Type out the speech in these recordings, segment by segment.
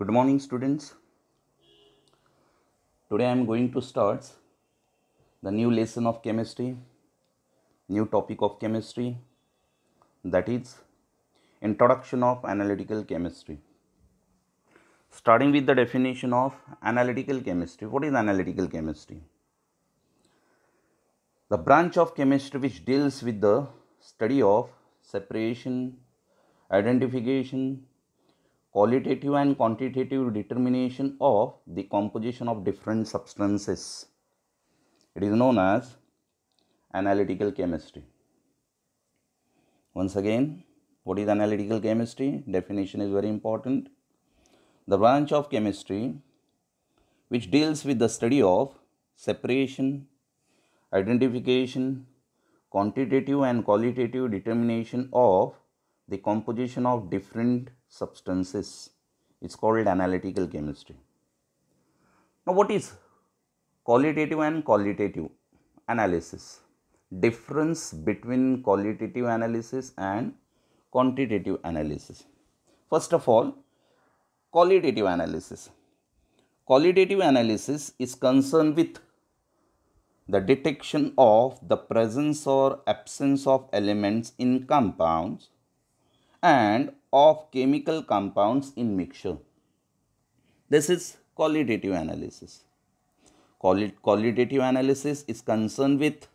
good morning students today i am going to start the new lesson of chemistry new topic of chemistry that is introduction of analytical chemistry starting with the definition of analytical chemistry what is analytical chemistry the branch of chemistry which deals with the study of separation identification qualitative and quantitative determination of the composition of different substances. It is known as analytical chemistry. Once again, what is analytical chemistry? Definition is very important. The branch of chemistry which deals with the study of separation, identification, quantitative and qualitative determination of the composition of different substances. It's called analytical chemistry. Now, what is qualitative and qualitative analysis? Difference between qualitative analysis and quantitative analysis. First of all, qualitative analysis. Qualitative analysis is concerned with the detection of the presence or absence of elements in compounds and of chemical compounds in mixture. This is qualitative analysis. Qualitative analysis is concerned with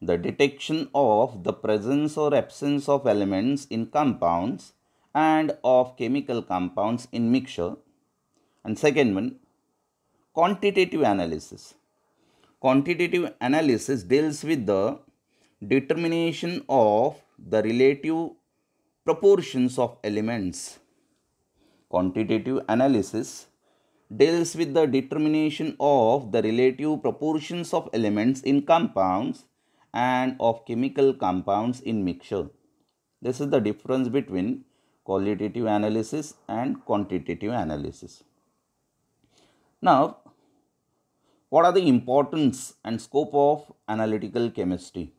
the detection of the presence or absence of elements in compounds and of chemical compounds in mixture. And second one, quantitative analysis. Quantitative analysis deals with the determination of the relative proportions of elements. Quantitative analysis deals with the determination of the relative proportions of elements in compounds and of chemical compounds in mixture. This is the difference between qualitative analysis and quantitative analysis. Now, what are the importance and scope of analytical chemistry?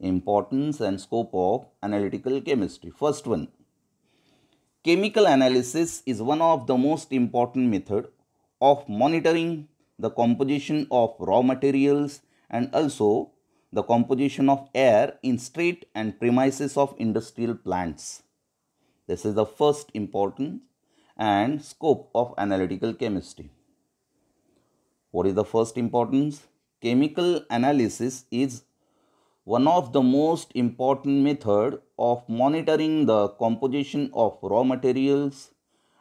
importance and scope of analytical chemistry. First one, chemical analysis is one of the most important method of monitoring the composition of raw materials and also the composition of air in street and premises of industrial plants. This is the first importance and scope of analytical chemistry. What is the first importance? Chemical analysis is one of the most important method of monitoring the composition of raw materials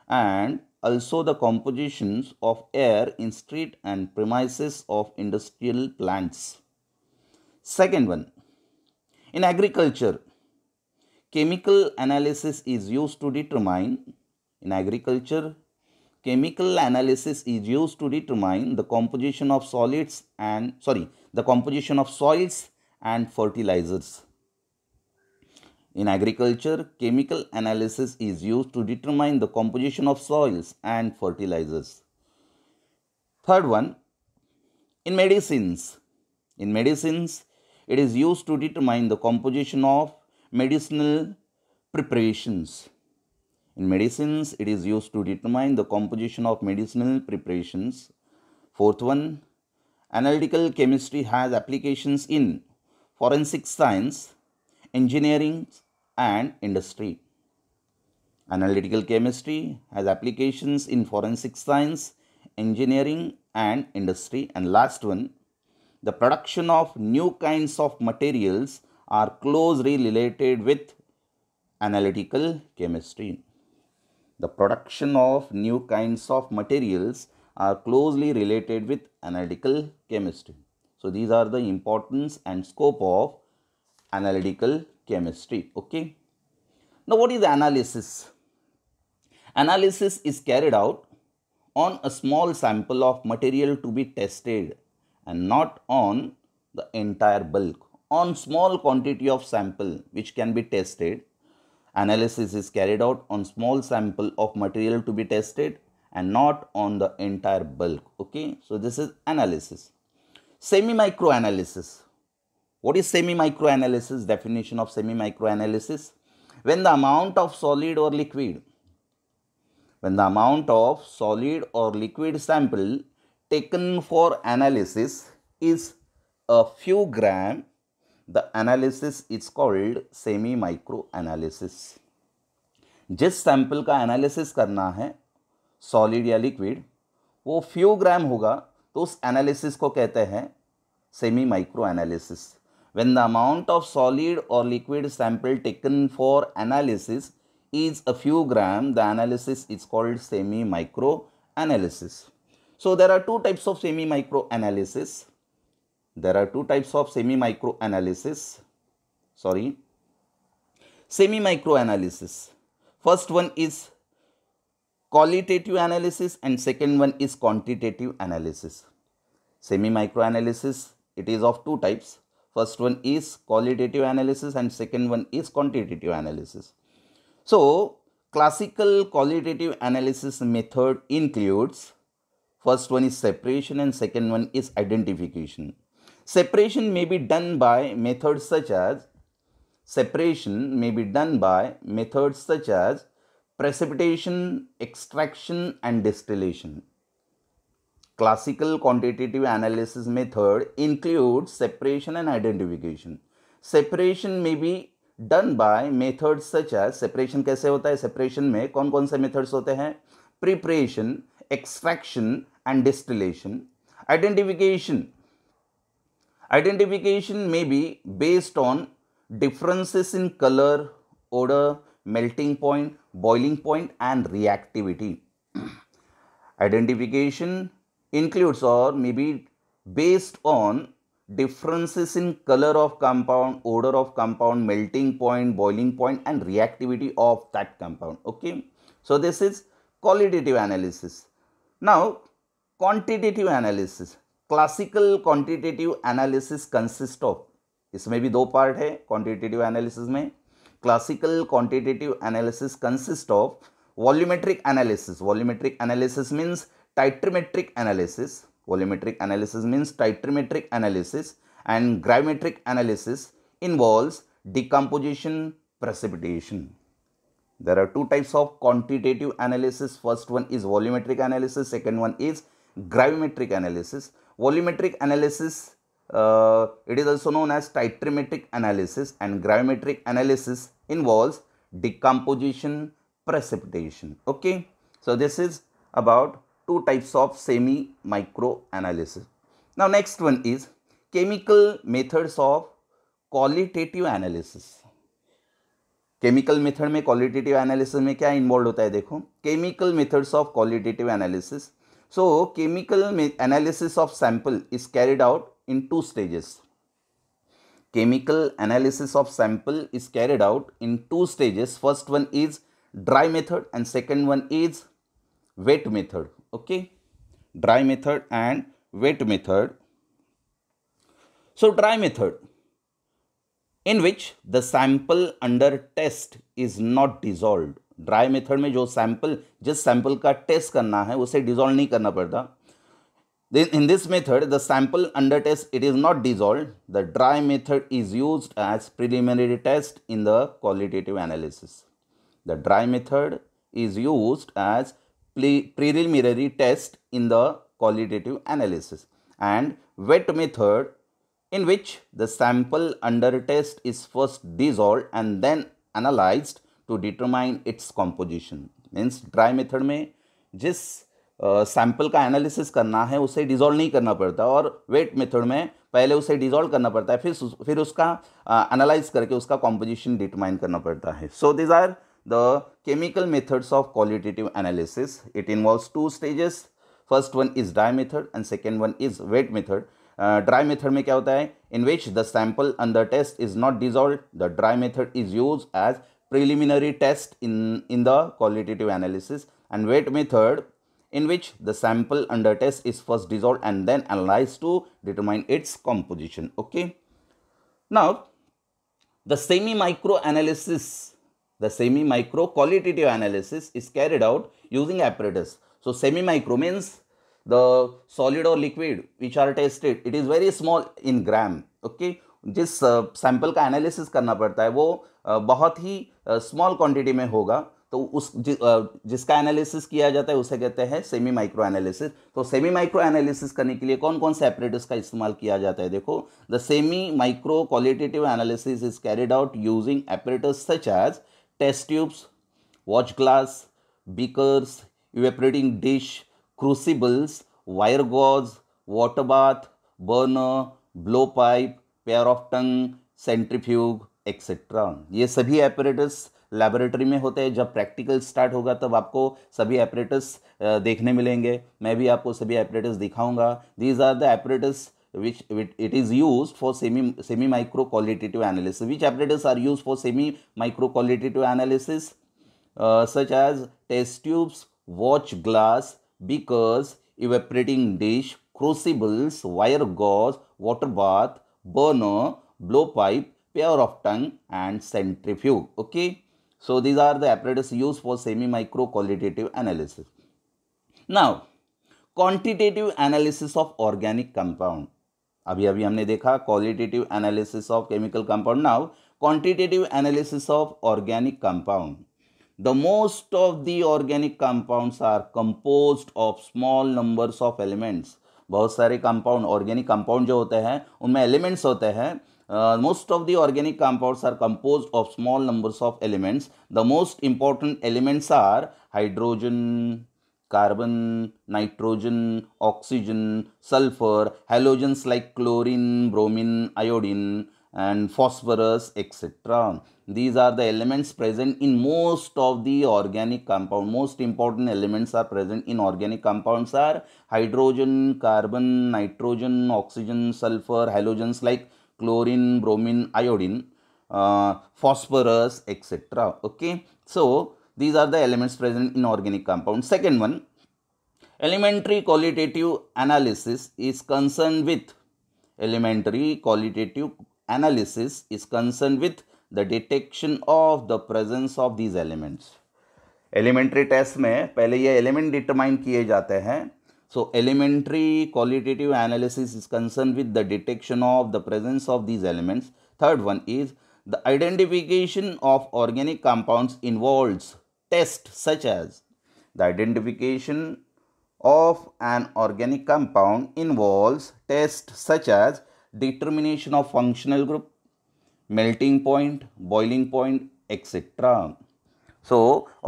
and also the compositions of air in street and premises of industrial plants. Second one, in agriculture, chemical analysis is used to determine, in agriculture, chemical analysis is used to determine the composition of solids and, sorry, the composition of soils and fertilizers. In agriculture, chemical analysis is used to determine the composition of soils and fertilizers. Third one, in medicines. In medicines, it is used to determine the composition of medicinal preparations. In medicines, it is used to determine the composition of medicinal preparations. Fourth one, analytical chemistry has applications in forensic science, engineering and industry. Analytical chemistry has applications in forensic science, engineering and industry. And last one, the production of new kinds of materials are closely related with analytical chemistry. The production of new kinds of materials are closely related with analytical chemistry. So these are the importance and scope of analytical chemistry. Okay. Now what is analysis? Analysis is carried out on a small sample of material to be tested and not on the entire bulk. On small quantity of sample which can be tested, analysis is carried out on small sample of material to be tested and not on the entire bulk. Okay, so this is analysis. semi-micro analysis. What is semi-micro analysis? Definition of semi-micro analysis. When the amount of solid or liquid, when the amount of solid or liquid sample taken for analysis is a few gram, the analysis is called semi-micro analysis. जिस sample का analysis करना है solid या liquid वो few ग्राम होगा तो उस analysis को कहते हैं semi micro analysis when the amount of solid और liquid sample taken for analysis is a few gram the analysis is called semi micro analysis so there are two types of semi micro analysis there are two types of semi micro analysis sorry semi micro analysis first one is qualitative analysis and second one is quantitative analysis. Semi-micro analysis, it is of two types. First one is qualitative analysis and second one is quantitative analysis. So, classical qualitative analysis method includes first one is separation and second one is identification. Separation may be done by methods such as separation may be done by methods such as precipitation, extraction and distillation. Classical quantitative analysis method includes separation and identification. Separation may be done by method such है separation कैसे होता है separation में कौन कौन से methods होते हैं preparation extraction and distillation identification identification में be based on differences in colour odour melting point, boiling point and reactivity. Identification includes or maybe based on differences in color of compound, odor of compound, melting point, boiling point and reactivity of that compound. Okay. So, this is qualitative analysis. Now, quantitative analysis. Classical quantitative analysis consists of may be दो part है quantitative analysis में classical quantitative analysis consists of volumetric analysis. Volumetric analysis means titrimetric analysis. Volumetric analysis means titrimetric analysis and gravimetric analysis involves decomposition precipitation. There are two types of quantitative analysis. First one is volumetric analysis. Second one is gravimetric analysis. Volumetric analysis, uh, it is also known as titrimetric analysis and gravimetric analysis involves decomposition, precipitation. Okay, so this is about two types of semi micro analysis. Now, next one is chemical methods of qualitative analysis. chemical method mein qualitative analysis mein kya involved hota hai dekho chemical methods of qualitative analysis so chemical analysis of sample is carried out in two stages chemical analysis of sample is carried out in two stages first one is dry method and second one is wet method okay dry method and wet method so dry method in which the sample under test is not dissolved dry method में जो sample जिस sample का test करना है उसे dissolve नहीं करना पड़ता Then in this method, the sample under test, it is not dissolved. The dry method is used as preliminary test in the qualitative analysis. The dry method is used as preliminary test in the qualitative analysis and wet method in which the sample under test is first dissolved and then analyzed to determine its composition. Means dry method में just sample का analysis करना है उसे dissolve नहीं करना पड़ता और wait method में पहले उसे डिज़ोल्व करना पड़ता है फिर फिर उसका एनालाइज करके उसका कॉम्पोजिशन डिटरमाइन करना पड़ता है so these are the chemical methods of qualitative analysis it involves two stages first one is dry method and second one is wet method dry method में क्या होता है in which the sample under test is not dissolve the dry method is use as preliminary test in in the qualitative analysis and wet method in which the sample under test is first dissolved and then analyzed to determine its composition. Okay. Now, the semi-micro analysis, the semi-micro qualitative analysis is carried out using apparatus. So, semi-micro means the solid or liquid which are tested, it is very small in gram. Okay. जिस sample का analysis करना पड़ता है वो बहुत ही small quantity में होगा तो उस जि, जिसका एनालिसिस किया जाता है उसे कहते हैं सेमी माइक्रो एनालिसिस तो सेमी माइक्रो एनालिसिस करने के लिए कौन कौन से एपरेटस का इस्तेमाल किया जाता है देखो the semi micro qualitative analysis is carried out using apparatus such as test tubes watch glass beakers evaporating dish crucibles wire gauze water bath burner blow pipe pair of tong centrifuge etcetera ये सभी apparatus laboratory में होते हैं जब practical start होगा तब आपको सभी ऑपरेटर्स देखने मिलेंगे मैं भी आपको सभी ऑपरेटर्स दिखाऊंगा these are the operators which it is use for semi semi micro qualitative analysis which operators are use for semi micro qualitative analysis such as test tubes watch glass beakers evaporating dish crucibles wire gauze water bath burner blow pipe pair of tong and centrifuge okay So these are the apparatus used for semi-micro qualitative analysis. Now, quantitative analysis of organic compound. अभी अभी हमने देखा qualitative analysis of chemical compound now quantitative analysis of organic compound the most of the organic compounds are composed of small numbers of elements बहुत सारे compound organic compound जो होते हैं उनमें एलिमेंट्स होते हैं Uh, most of the organic compounds are composed of small numbers of elements. The most important elements are hydrogen, carbon, nitrogen, oxygen, sulfur, halogens like chlorine, bromine, iodine and phosphorus etc. These are the elements present in most of the organic compound. Most important elements are present in organic compounds are hydrogen, carbon, nitrogen, oxygen, sulfur, halogens like chlorine, bromine, iodine, uh, phosphorus, etc. Okay. So, these are the elements present in organic compound. Second one, elementary qualitative analysis is concerned with elementary qualitative analysis is concerned with the detection of the presence of these elements. Elementary test में पहले ये element determine किए जाते हैं So elementary qualitative analysis is concerned with the detection of the presence of these elements. Third one is the identification of organic compounds involves tests such as the identification of an organic compound involves tests such as determination of functional group, melting point, boiling point, etc. So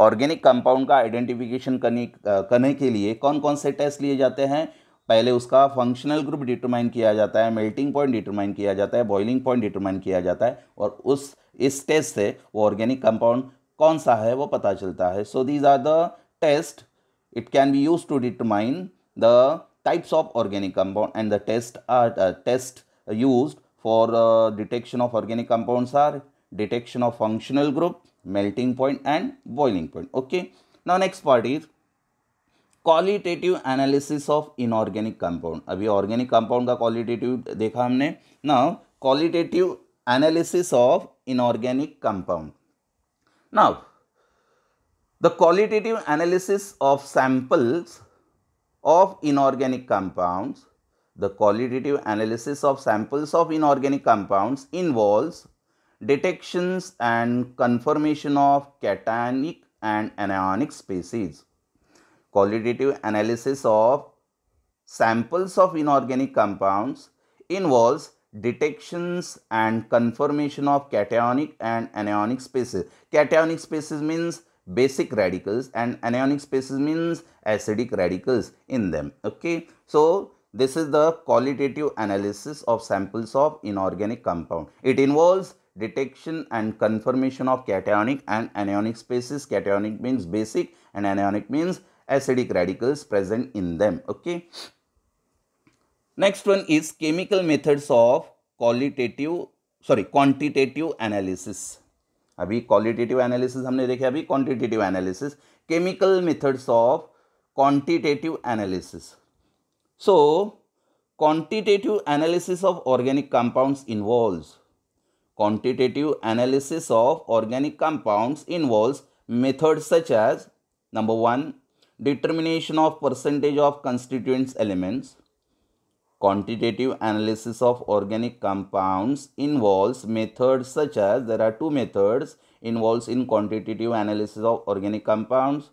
organic compound का identification करने करने के लिए कौन कौन से test लिए जाते हैं पहले उसका फंक्शनल ग्रुप डिटरमाइन किया जाता है मेल्टिंग पॉइंट डिटरमाइन किया जाता है बॉइलिंग पॉइंट डिटरमाइन किया जाता है और उस इस टेस्ट से वो ऑर्गेनिक कंपाउंड कौन सा है वो पता चलता है so these are the test it can be use to determine the types of organic compound and the test are test use for detection of organic of or detection of functional group melting point and boiling point okay now next part is qualitative analysis of inorganic compound. अभी organic compound का qualitative देखा हमने Now qualitative analysis of inorganic compound. Now the qualitative analysis of samples of inorganic compounds the qualitative analysis of samples of inorganic compounds involves detections and confirmation of cationic and anionic species, qualitative analysis of samples of inorganic compounds involves detections and confirmation of cationic and anionic species. Cationic species means basic radicals and anionic species means acidic radicals in them. Okay. So, this is the qualitative analysis of samples of inorganic compound. It involves detection and confirmation of cationic and anionic spaces. Cationic means basic and anionic means acidic radicals present in them. Okay. Next one is chemical methods of qualitative sorry quantitative analysis. अभी qualitative analysis हमने देखे अभी quantitative analysis. Chemical methods of quantitative analysis. So, quantitative analysis of organic compounds involves. Quantitative analysis of organic compounds involves methods such as number 1 determination of percentage of constituents elements quantitative analysis of organic compounds involves methods such as there are two methods involves in quantitative analysis of organic compounds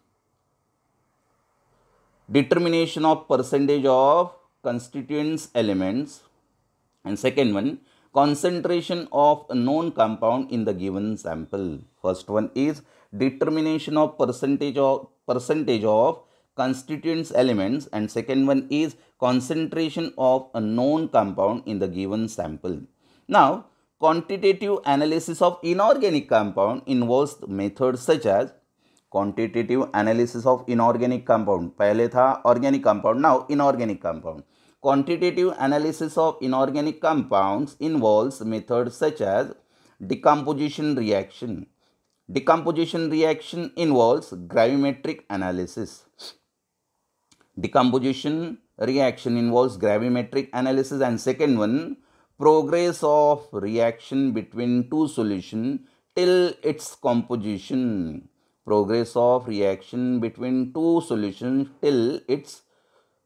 determination of percentage of constituents elements and second one concentration of a known compound in the given sample. First one is determination of percentage of percentage of constituents elements and second one is concentration of a known compound in the given sample. Now, quantitative analysis of inorganic compound involves methods such as quantitative analysis of inorganic compound. पहले था organic compound, now inorganic compound. Quantitative analysis of inorganic compounds involves methods such as decomposition reaction. Decomposition reaction involves gravimetric analysis. Decomposition reaction involves gravimetric analysis and second one progress of reaction between two solution till its composition progress of reaction between two solutions till its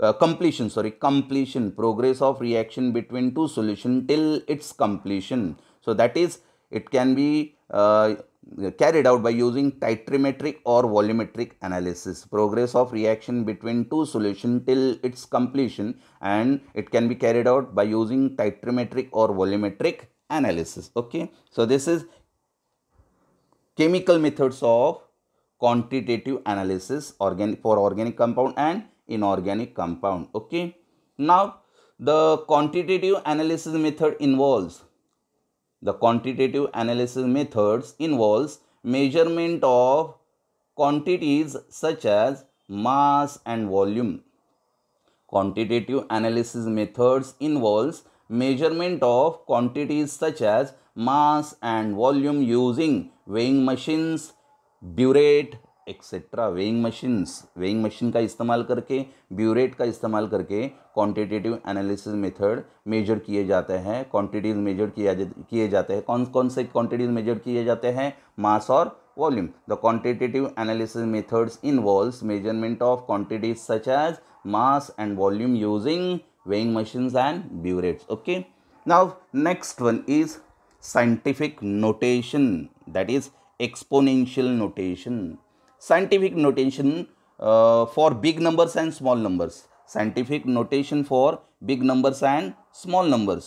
uh, completion sorry completion progress of reaction between two solution till its completion so that is it can be uh, carried out by using titrimetric or volumetric analysis progress of reaction between two solution till its completion and it can be carried out by using titrimetric or volumetric analysis okay so this is chemical methods of quantitative analysis organic for organic compound and inorganic compound okay now the quantitative analysis method involves the quantitative analysis methods involves measurement of quantities such as mass and volume quantitative analysis methods involves measurement of quantities such as mass and volume using weighing machines burette etcetera weighing machines weighing machine का इस्तेमाल करके burette का इस्तेमाल करके quantitative analysis method major किए जाते हैं quantities major किया किए जाते हैं कौन कौन से क्वांटिटीज मेजर किए जाते हैं मास और volume the quantitative analysis methods involves measurement of quantities such as mass and volume using weighing machines and burettes okay now next one is scientific notation that is exponential notation scientific notation uh, for big numbers and small numbers scientific notation for big numbers and small numbers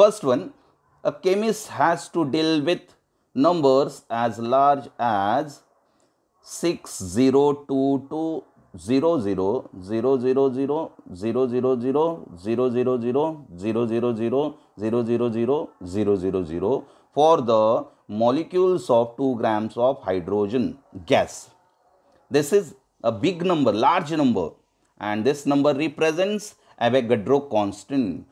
first one a chemist has to deal with numbers as large as 6022 for the molecules of 2 grams of hydrogen gas. This is a big number, large number and this number represents Avogadro constant.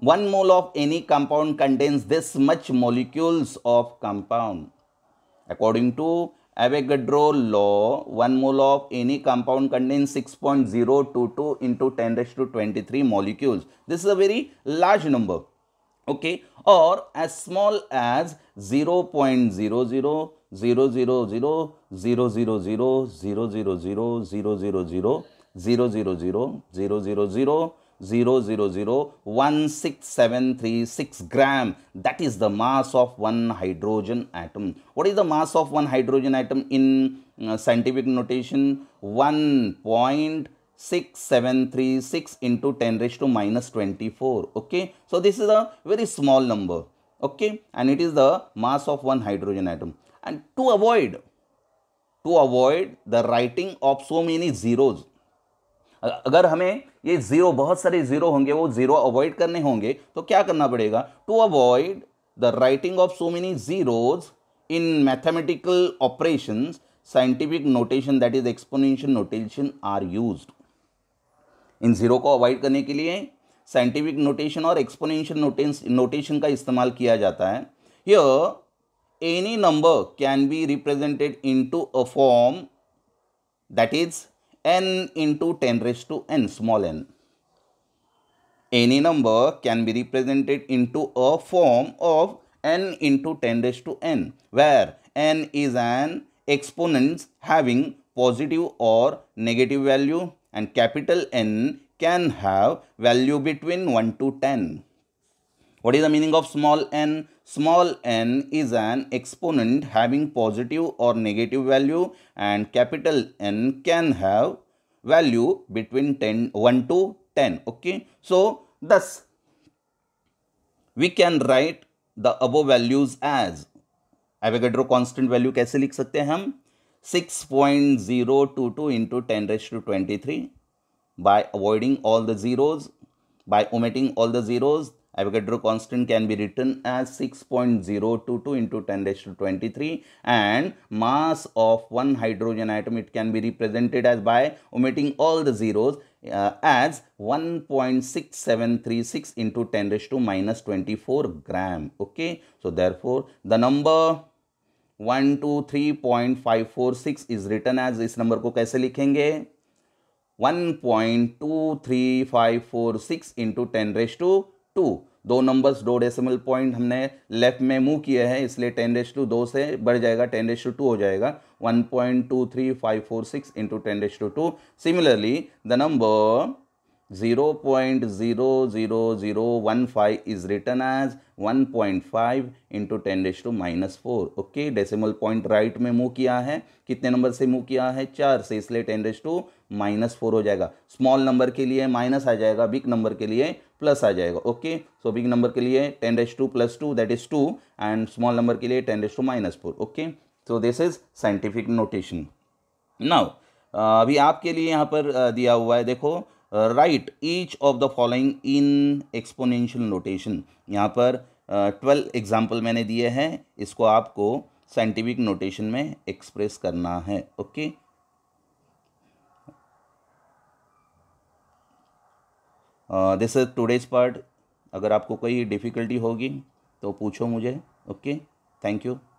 One mole of any compound contains this much molecules of compound. According to Avogadro law, one mole of any compound contains 6.022 into 10 to 23 molecules. This is a very large number okay or as small as 0 0.00 000 000 000 000 000 000 gram that is the mass of one hydrogen atom what is the mass of one hydrogen atom in scientific notation 1. Six seven three six into ten raise to minus twenty four okay so this is a very small number okay and it is the mass of one hydrogen atom and to avoid to avoid the writing of so many zeros अगर हमें ये zero बहुत सारे zero होंगे वो zero avoid करने होंगे तो क्या करना पड़ेगा to avoid the writing of so many zeros in mathematical operation scientific notation that is exponential notation are use in zero को अवॉइड करने के लिए साइंटिफिक नोटेशन और एक्सपोनेंशियल नोटेशन का इस्तेमाल किया जाता है य any number can be represented into a form that is N into ten raise to N small N any number can be represented into a form of N into ten raise to N where N is N exponents having positive और negative value and capital N can have value between 1 to 10. What is the meaning of small n? Small n is an exponent having positive or negative value and capital N can have value between 10, 1 to 10. Okay. So, thus we can write the above values as Avogadro constant value कैसे लिख सकते हैं 6.022 into 10 raised to 23 by avoiding all the zeros by omitting all the zeros Avogadro constant can be written as 6.022 into 10 raised to 23 and mass of one hydrogen atom it can be represented as by omitting all the zeros uh, as 1.6736 into 10 raised to minus 24 gram okay so therefore the number one two three point five four six is written as इस number को कैसे लिखेंगे one point two three five four six into ten raise to two दो numbers दो decimal point हमने left में move किया है इसलिए टेन रेस टू दो से बढ़ जाएगा टेन रेस टू टू हो जाएगा one point two three five four six into ten raise to two similarly the number zero zero zero zero point is written as one point five into ten raise to minus four okay decimal point right में move किया है कितने number से move किया है चार से इसलिए ten raise to minus four हो जाएगा स्मॉल नंबर के लिए माइनस आ जाएगा बिग नंबर के लिए प्लस आ जाएगा ओके सो बिग नंबर के लिए ten raise to plus two that is two and small number के लिए ten raise to minus four okay so this is scientific notation now अभी आपके लिए यहाँ पर दिया हुआ है देखो right each of the following in exponential notation यहाँ पर ट्वेल्व uh, एग्जाम्पल मैंने दिए हैं इसको आपको साइंटिफिक नोटेशन में एक्सप्रेस करना है okay okay? This is today's part अगर आपको कोई डिफ़िकल्टी होगी तो पूछो मुझे ओके थैंक यू